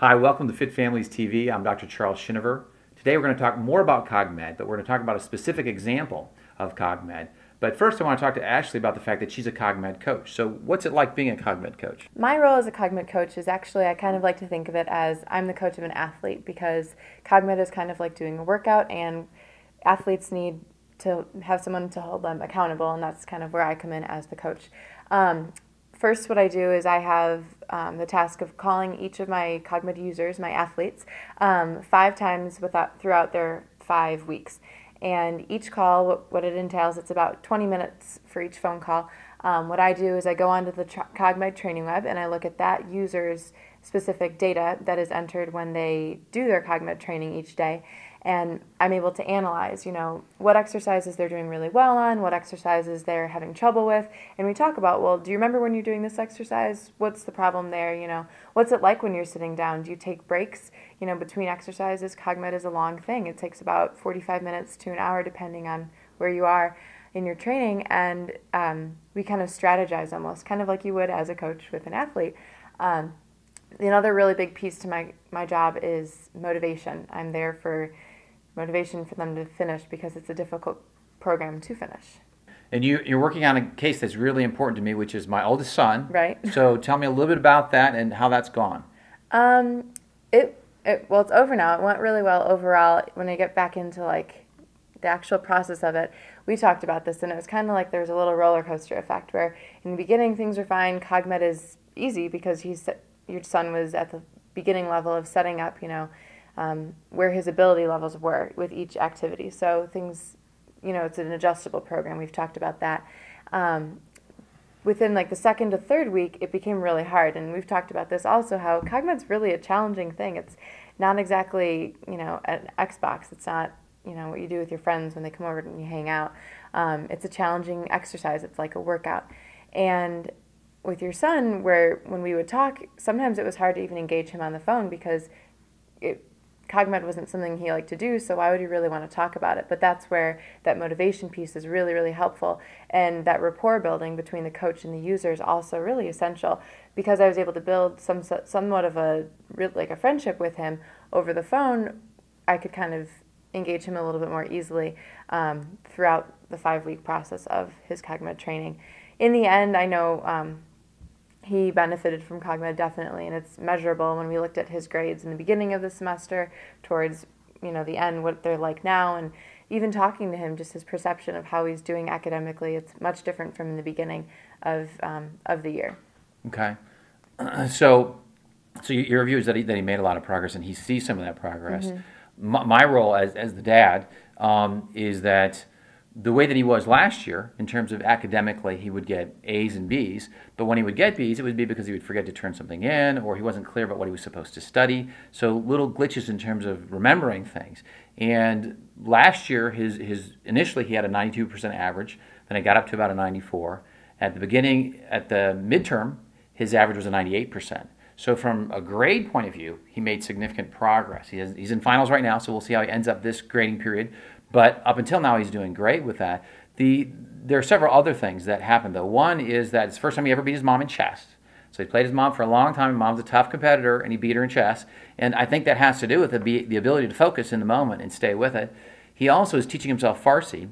Hi, welcome to Fit Families TV. I'm Dr. Charles Shinever. Today we're going to talk more about CogMed, but we're going to talk about a specific example of CogMed. But first, I want to talk to Ashley about the fact that she's a CogMed coach. So, what's it like being a CogMed coach? My role as a CogMed coach is actually, I kind of like to think of it as I'm the coach of an athlete because CogMed is kind of like doing a workout, and athletes need to have someone to hold them accountable, and that's kind of where I come in as the coach. Um, first, what I do is I have um, the task of calling each of my cognitive users, my athletes, um, five times without, throughout their five weeks. And each call, what, it entails, it's about 20 minutes for each phone call. Um, what I do is I go onto the tra- Cogmed training web and I look at that user's specific data that is entered when they do their Cogmed training each day and I'm able to analyze, you know, what exercises they're doing really well on, what exercises they're having trouble with, and we talk about, well, do you remember when you're doing this exercise? What's the problem there, you know? What's it like when you're sitting down? Do you take breaks, you know, between exercises? Cogmed is a long thing. It takes about 45 minutes to an hour depending on where you are in your training, and um, we kind of strategize almost, kind of like you would as a coach with an athlete. Um, another really big piece to my, my job is motivation. I'm there for motivation for them to finish because it's a difficult program to finish. And you, you're working on a case that's really important to me, which is my oldest son. Right. So tell me a little bit about that and how that's gone. Um, it, it well, it's over now. It went really well overall. When I get back into like the actual process of it, we talked about this, and it was kind of like there was a little roller coaster effect where in the beginning things were fine. Cogmed is easy because he's your son was at the beginning level of setting up, you know, um, where his ability levels were with each activity. So things, you know, it's an adjustable program. We've talked about that. Um, within like the second to third week, it became really hard, and we've talked about this also. How Cogmed's really a challenging thing. It's not exactly you know an Xbox. It's not you know what you do with your friends when they come over and you hang out. Um, it's a challenging exercise. It's like a workout, and with your son, where when we would talk, sometimes it was hard to even engage him on the phone because it CogMed wasn't something he liked to do, so why would he really want to talk about it? But that's where that motivation piece is really, really helpful. And that rapport building between the coach and the user is also really essential because I was able to build some somewhat of a like a friendship with him over the phone. I could kind of engage him a little bit more easily um, throughout the five week process of his CogMed training. In the end, I know um, he benefited from Cogmed definitely, and it's measurable when we looked at his grades in the beginning of the semester towards you know the end, what they're like now, and even talking to him, just his perception of how he's doing academically, it's much different from the beginning of um, of the year. Okay, so so your view is that he, that he made a lot of progress, and he sees some of that progress. Mm-hmm. My, my, role as as the dad um, is that the way that he was last year, in terms of academically, he would get A's and B's, but when he would get B's, it would be because he would forget to turn something in or he wasn't clear about what he was supposed to study. So little glitches in terms of remembering things. And last year, his, his initially he had a 92% average, then it got up to about a 94. At the beginning, at the midterm, his average was a 98%. So, from a grade point of view, he made significant progress. He has, he's in finals right now, so we'll see how he ends up this grading period. But up until now, he's doing great with that. The, there are several other things that happened, though. One is that it's the first time he ever beat his mom in chess. So he played his mom for a long time. Mom's a tough competitor, and he beat her in chess. And I think that has to do with the, the ability to focus in the moment and stay with it. He also is teaching himself Farsi.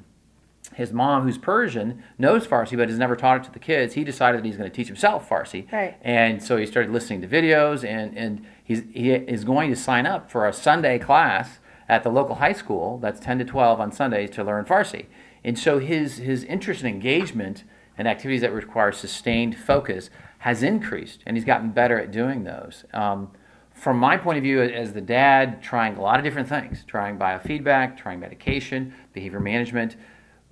His mom, who's Persian, knows Farsi but has never taught it to the kids. He decided that he's going to teach himself Farsi. Right. And so he started listening to videos, and, and he's, he is going to sign up for a Sunday class at the local high school that's 10 to 12 on Sundays to learn Farsi. And so his, his interest and engagement and activities that require sustained focus has increased, and he's gotten better at doing those. Um, from my point of view, as the dad, trying a lot of different things, trying biofeedback, trying medication, behavior management,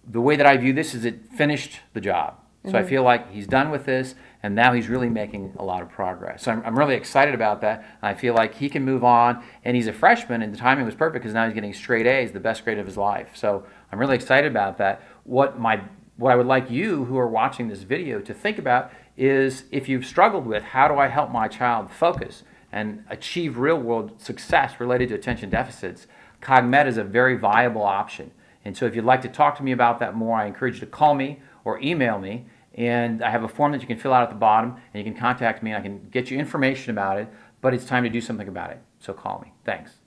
the way that I view this is it finished the job. So I mm-hmm. feel like he's done with this, and now he's really making a lot of progress. So I'm, I'm really excited about that. I feel like he can move on, and he's a freshman, and the timing was perfect because now he's getting straight A's, the best grade of his life. So I'm really excited about that. What my what I would like you who are watching this video to think about is if you've struggled with how do I help my child focus and achieve real world success related to attention deficits, Cogmed is a very viable option. And so if you'd like to talk to me about that more, I encourage you to call me or email me. And I have a form that you can fill out at the bottom, and you can contact me, and I can get you information about it. But it's time to do something about it. So call me. Thanks.